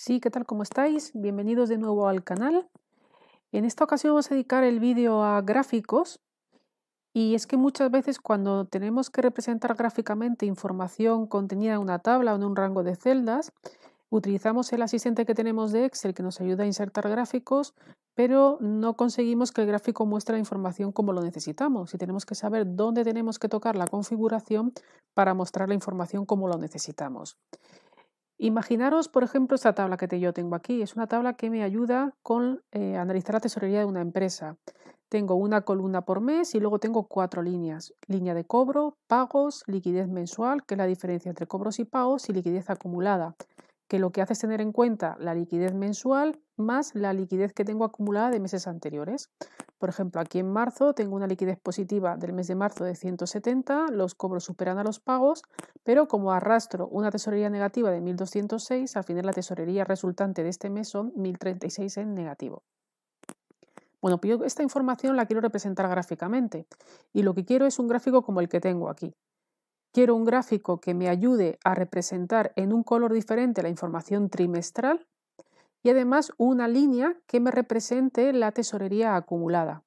Sí, ¿qué tal? ¿Cómo estáis? Bienvenidos de nuevo al canal. En esta ocasión vamos a dedicar el vídeo a gráficos y es que muchas veces cuando tenemos que representar gráficamente información contenida en una tabla o en un rango de celdas, utilizamos el asistente que tenemos de Excel que nos ayuda a insertar gráficos, pero no conseguimos que el gráfico muestre la información como lo necesitamos y tenemos que saber dónde tenemos que tocar la configuración para mostrar la información como lo necesitamos. Imaginaros, por ejemplo, esta tabla que yo tengo aquí. Es una tabla que me ayuda con eh, analizar la tesorería de una empresa. Tengo una columna por mes y luego tengo cuatro líneas. Línea de cobro, pagos, liquidez mensual, que es la diferencia entre cobros y pagos, y liquidez acumulada que lo que hace es tener en cuenta la liquidez mensual más la liquidez que tengo acumulada de meses anteriores. Por ejemplo, aquí en marzo tengo una liquidez positiva del mes de marzo de 170, los cobros superan a los pagos, pero como arrastro una tesorería negativa de 1.206, al final la tesorería resultante de este mes son 1.036 en negativo. Bueno, pues yo esta información la quiero representar gráficamente y lo que quiero es un gráfico como el que tengo aquí quiero un gráfico que me ayude a representar en un color diferente la información trimestral y además una línea que me represente la tesorería acumulada.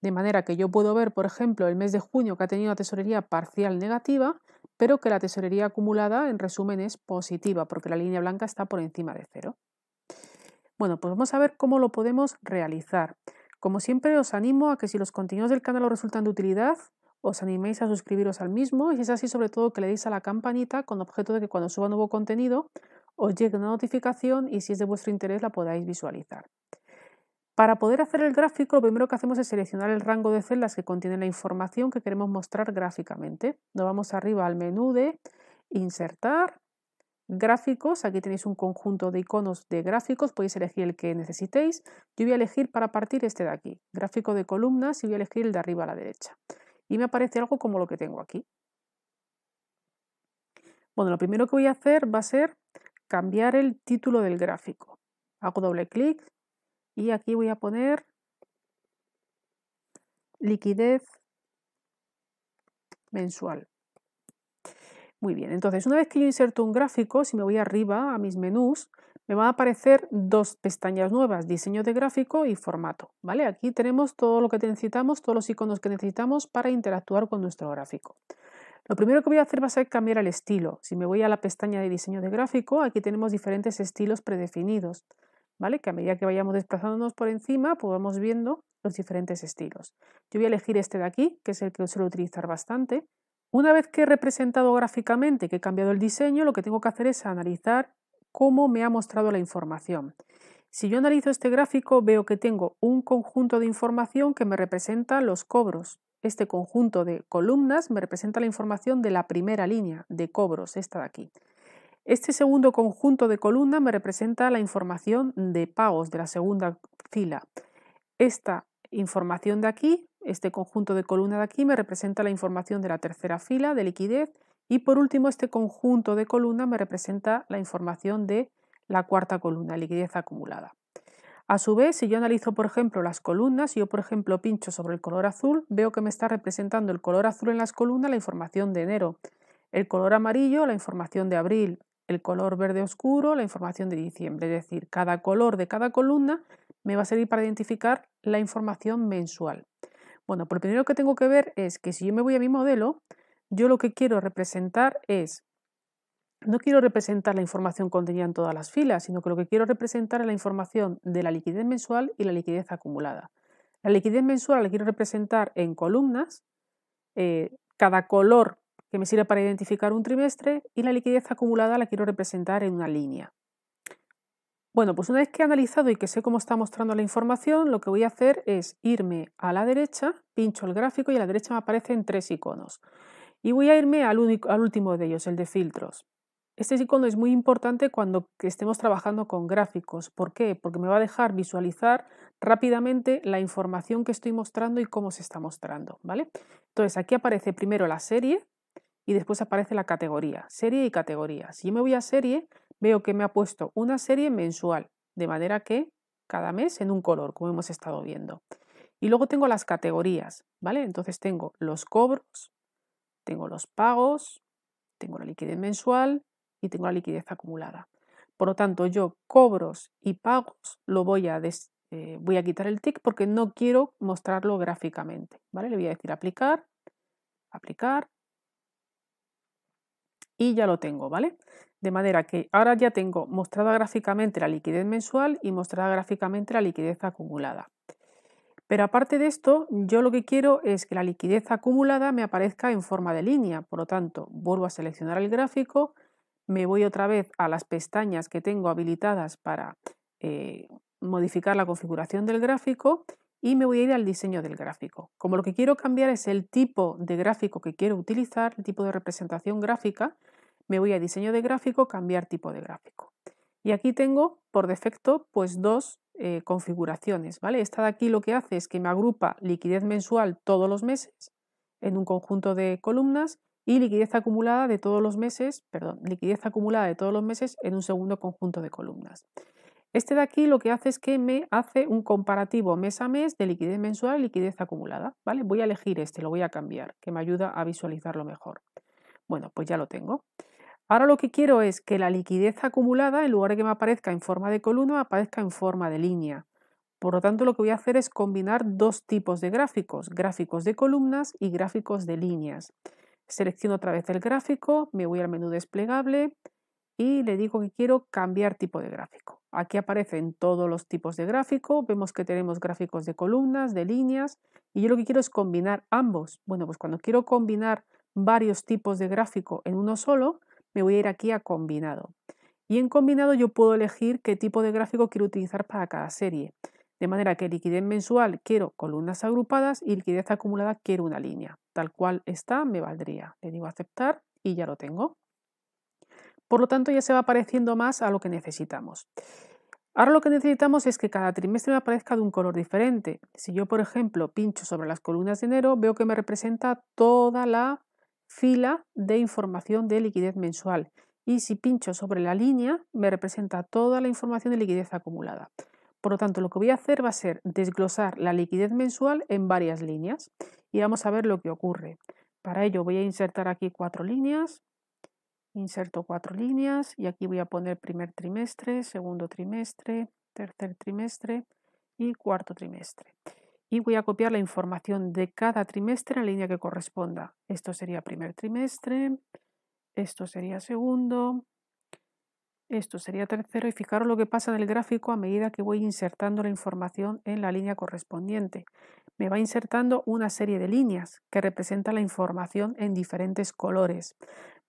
De manera que yo puedo ver, por ejemplo, el mes de junio que ha tenido una tesorería parcial negativa, pero que la tesorería acumulada, en resumen, es positiva, porque la línea blanca está por encima de cero. Bueno, pues vamos a ver cómo lo podemos realizar. Como siempre, os animo a que si los contenidos del canal os resultan de utilidad, os animéis a suscribiros al mismo y si es así, sobre todo que le deis a la campanita con objeto de que cuando suba nuevo contenido os llegue una notificación y si es de vuestro interés la podáis visualizar. Para poder hacer el gráfico, lo primero que hacemos es seleccionar el rango de celdas que contiene la información que queremos mostrar gráficamente. Nos vamos arriba al menú de Insertar, Gráficos. Aquí tenéis un conjunto de iconos de gráficos, podéis elegir el que necesitéis. Yo voy a elegir para partir este de aquí, gráfico de columnas, y voy a elegir el de arriba a la derecha y me aparece algo como lo que tengo aquí. Bueno, lo primero que voy a hacer va a ser cambiar el título del gráfico. Hago doble clic y aquí voy a poner liquidez mensual. Muy bien, entonces una vez que yo inserto un gráfico, si me voy arriba a mis menús, me van a aparecer dos pestañas nuevas, diseño de gráfico y formato. ¿vale? Aquí tenemos todo lo que necesitamos, todos los iconos que necesitamos para interactuar con nuestro gráfico. Lo primero que voy a hacer va a ser cambiar el estilo. Si me voy a la pestaña de diseño de gráfico, aquí tenemos diferentes estilos predefinidos, ¿vale? que a medida que vayamos desplazándonos por encima, pues vamos viendo los diferentes estilos. Yo voy a elegir este de aquí, que es el que suelo utilizar bastante. Una vez que he representado gráficamente, que he cambiado el diseño, lo que tengo que hacer es analizar cómo me ha mostrado la información. Si yo analizo este gráfico, veo que tengo un conjunto de información que me representa los cobros. Este conjunto de columnas me representa la información de la primera línea de cobros, esta de aquí. Este segundo conjunto de columnas me representa la información de pagos de la segunda fila. Esta información de aquí, este conjunto de columnas de aquí, me representa la información de la tercera fila de liquidez y por último, este conjunto de columnas me representa la información de la cuarta columna, liquidez acumulada. A su vez, si yo analizo, por ejemplo, las columnas, si yo, por ejemplo, pincho sobre el color azul, veo que me está representando el color azul en las columnas la información de enero, el color amarillo la información de abril, el color verde oscuro la información de diciembre. Es decir, cada color de cada columna me va a servir para identificar la información mensual. Bueno, por pues lo primero que tengo que ver es que si yo me voy a mi modelo, yo lo que quiero representar es, no quiero representar la información contenida en todas las filas, sino que lo que quiero representar es la información de la liquidez mensual y la liquidez acumulada. La liquidez mensual la quiero representar en columnas, eh, cada color que me sirve para identificar un trimestre y la liquidez acumulada la quiero representar en una línea. Bueno, pues una vez que he analizado y que sé cómo está mostrando la información, lo que voy a hacer es irme a la derecha, pincho el gráfico y a la derecha me aparecen tres iconos. Y voy a irme al, último de ellos, el de filtros. Este icono es muy importante cuando estemos trabajando con gráficos. ¿Por qué? Porque me va a dejar visualizar rápidamente la información que estoy mostrando y cómo se está mostrando. ¿vale? Entonces aquí aparece primero la serie y después aparece la categoría, serie y categoría. Si yo me voy a serie, veo que me ha puesto una serie mensual, de manera que cada mes en un color, como hemos estado viendo. Y luego tengo las categorías, ¿vale? Entonces tengo los cobros, tengo los pagos, tengo la liquidez mensual y tengo la liquidez acumulada. Por lo tanto, yo cobros y pagos lo voy a, eh, voy a quitar el tick porque no quiero mostrarlo gráficamente. ¿vale? Le voy a decir aplicar, aplicar y ya lo tengo. ¿vale? De manera que ahora ya tengo mostrada gráficamente la liquidez mensual y mostrada gráficamente la liquidez acumulada. Pero aparte de esto, yo lo que quiero es que la liquidez acumulada me aparezca en forma de línea. Por lo tanto, vuelvo a seleccionar el gráfico, me voy otra vez a las pestañas que tengo habilitadas para eh, modificar la configuración del gráfico y me voy a ir al diseño del gráfico. Como lo que quiero cambiar es el tipo de gráfico que quiero utilizar, el tipo de representación gráfica, me voy a diseño de gráfico, cambiar tipo de gráfico. Y aquí tengo por defecto pues dos eh, configuraciones. ¿vale? Esta de aquí lo que hace es que me agrupa liquidez mensual todos los meses en un conjunto de columnas y liquidez acumulada de todos los meses, perdón, liquidez acumulada de todos los meses en un segundo conjunto de columnas. Este de aquí lo que hace es que me hace un comparativo mes a mes de liquidez mensual y liquidez acumulada, ¿vale? Voy a elegir este, lo voy a cambiar, que me ayuda a visualizarlo mejor. Bueno, pues ya lo tengo. Ahora lo que quiero es que la liquidez acumulada, en lugar de que me aparezca en forma de columna, aparezca en forma de línea. Por lo tanto, lo que voy a hacer es combinar dos tipos de gráficos, gráficos de columnas y gráficos de líneas. Selecciono otra vez el gráfico, me voy al menú desplegable y le digo que quiero cambiar tipo de gráfico. Aquí aparecen todos los tipos de gráfico, vemos que tenemos gráficos de columnas, de líneas y yo lo que quiero es combinar ambos. Bueno, pues cuando quiero combinar varios tipos de gráfico en uno solo, me voy a ir aquí a combinado. Y en combinado yo puedo elegir qué tipo de gráfico quiero utilizar para cada serie. De manera que liquidez mensual quiero columnas agrupadas y liquidez acumulada quiero una línea. Tal cual está me valdría. Le digo aceptar y ya lo tengo. Por lo tanto ya se va pareciendo más a lo que necesitamos. Ahora lo que necesitamos es que cada trimestre me aparezca de un color diferente. Si yo, por ejemplo, pincho sobre las columnas de enero, veo que me representa toda la fila de información de liquidez mensual y si pincho sobre la línea me representa toda la información de liquidez acumulada. Por lo tanto, lo que voy a hacer va a ser desglosar la liquidez mensual en varias líneas y vamos a ver lo que ocurre. Para ello voy a insertar aquí cuatro líneas, inserto cuatro líneas y aquí voy a poner primer trimestre, segundo trimestre, tercer trimestre y cuarto trimestre y voy a copiar la información de cada trimestre en la línea que corresponda. Esto sería primer trimestre, esto sería segundo, esto sería tercero y fijaros lo que pasa en el gráfico a medida que voy insertando la información en la línea correspondiente. Me va insertando una serie de líneas que representan la información en diferentes colores.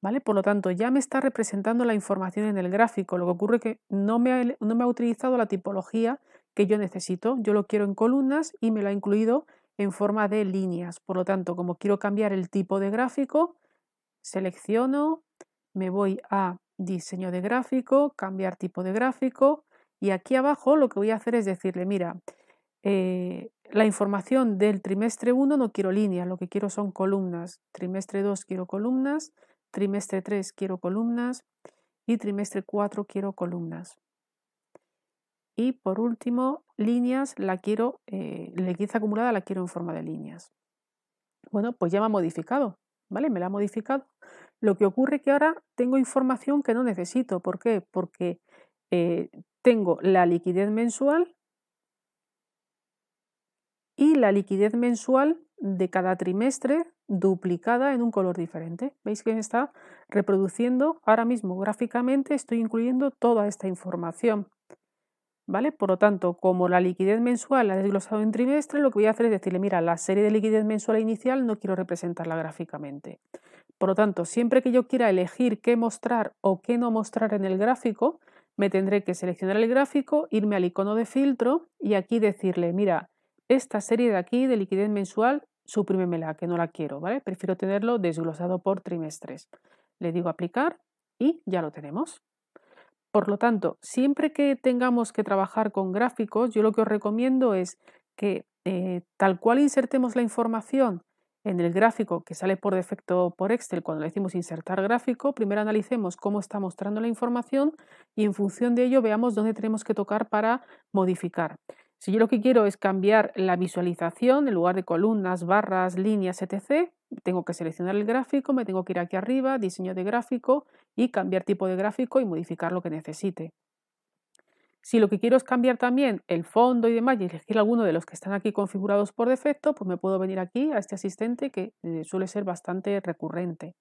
¿Vale? Por lo tanto, ya me está representando la información en el gráfico. Lo que ocurre es que no me ha utilizado la tipología que yo necesito. Yo lo quiero en columnas y me lo ha incluido en forma de líneas. Por lo tanto, como quiero cambiar el tipo de gráfico, selecciono, me voy a diseño de gráfico, cambiar tipo de gráfico y aquí abajo lo que voy a hacer es decirle, mira, eh, la información del trimestre 1 no quiero líneas, lo que quiero son columnas. Trimestre 2 quiero columnas, trimestre 3 quiero columnas y trimestre 4 quiero columnas. Y por último, líneas, la quiero, eh, la acumulada la quiero en forma de líneas. Bueno, pues ya me ha modificado, ¿vale? Me la ha modificado. Lo que ocurre que ahora tengo información que no necesito. ¿Por qué? Porque eh, tengo la liquidez mensual y la liquidez mensual de cada trimestre duplicada en un color diferente. ¿Veis que me está reproduciendo ahora mismo gráficamente? Estoy incluyendo toda esta información. Por lo tanto, como la liquidez mensual la he desglosado en trimestre, lo que voy a hacer es decirle, mira, la serie de liquidez mensual inicial no quiero representarla gráficamente. Por lo tanto, siempre que yo quiera elegir qué mostrar o qué no mostrar en el gráfico, me tendré que seleccionar el gráfico, irme al icono de filtro y aquí decirle, mira, esta serie de aquí de liquidez mensual, suprímemela, que no la quiero, Prefiero tenerlo desglosado por trimestres. Le digo aplicar y ya lo tenemos. Por lo tanto, siempre que tengamos que trabajar con gráficos, yo lo que os recomiendo es que eh, tal cual insertemos la información en el gráfico que sale por defecto por Excel cuando le decimos insertar gráfico, primero analicemos cómo está mostrando la información y en función de ello veamos dónde tenemos que tocar para modificar. Si yo lo que quiero es cambiar la visualización, en lugar de columnas, barras, líneas, etc., tengo que seleccionar el gráfico, me tengo que ir aquí arriba, diseño de gráfico y cambiar tipo de gráfico y modificar lo que necesite. Si lo que quiero es cambiar también el fondo y demás y elegir alguno de los que están aquí configurados por defecto, pues me puedo venir aquí a este asistente que eh, suele ser bastante recurrente.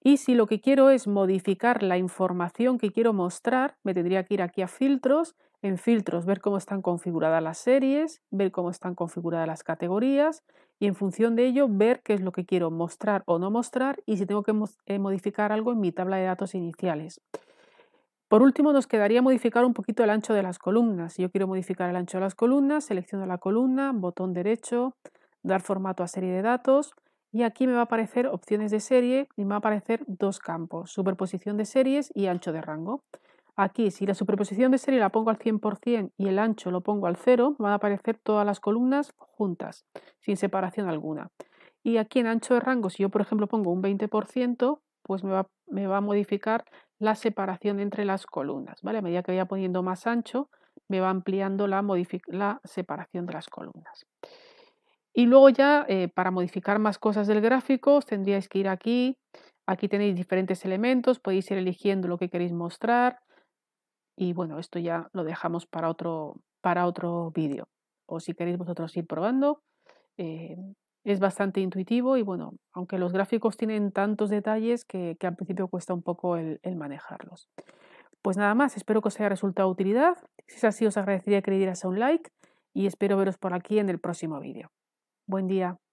Y si lo que quiero es modificar la información que quiero mostrar, me tendría que ir aquí a filtros, en filtros ver cómo están configuradas las series, ver cómo están configuradas las categorías y en función de ello ver qué es lo que quiero mostrar o no mostrar y si tengo que eh, modificar algo en mi tabla de datos iniciales. Por último, nos quedaría modificar un poquito el ancho de las columnas. Si yo quiero modificar el ancho de las columnas, selecciono la columna, botón derecho, dar formato a serie de datos y aquí me va a aparecer opciones de serie y me va a aparecer dos campos, superposición de series y ancho de rango. Aquí, si la superposición de serie la pongo al 100% y el ancho lo pongo al 0, van a aparecer todas las columnas juntas, sin separación alguna. Y aquí en ancho de rango, si yo por ejemplo pongo un 20%, pues me va, me va a modificar la separación entre las columnas. ¿vale? A medida que vaya poniendo más ancho, me va ampliando la, la separación de las columnas. Y luego ya, eh, para modificar más cosas del gráfico, os tendríais que ir aquí. Aquí tenéis diferentes elementos, podéis ir eligiendo lo que queréis mostrar. Y bueno, esto ya lo dejamos para otro, para otro vídeo. O si queréis vosotros ir probando, eh, es bastante intuitivo y bueno, aunque los gráficos tienen tantos detalles que, al principio cuesta un poco el, manejarlos. Pues nada más, espero que os haya resultado utilidad. Si es así, os agradecería que le dieras un like y espero veros por aquí en el próximo vídeo. Buen día.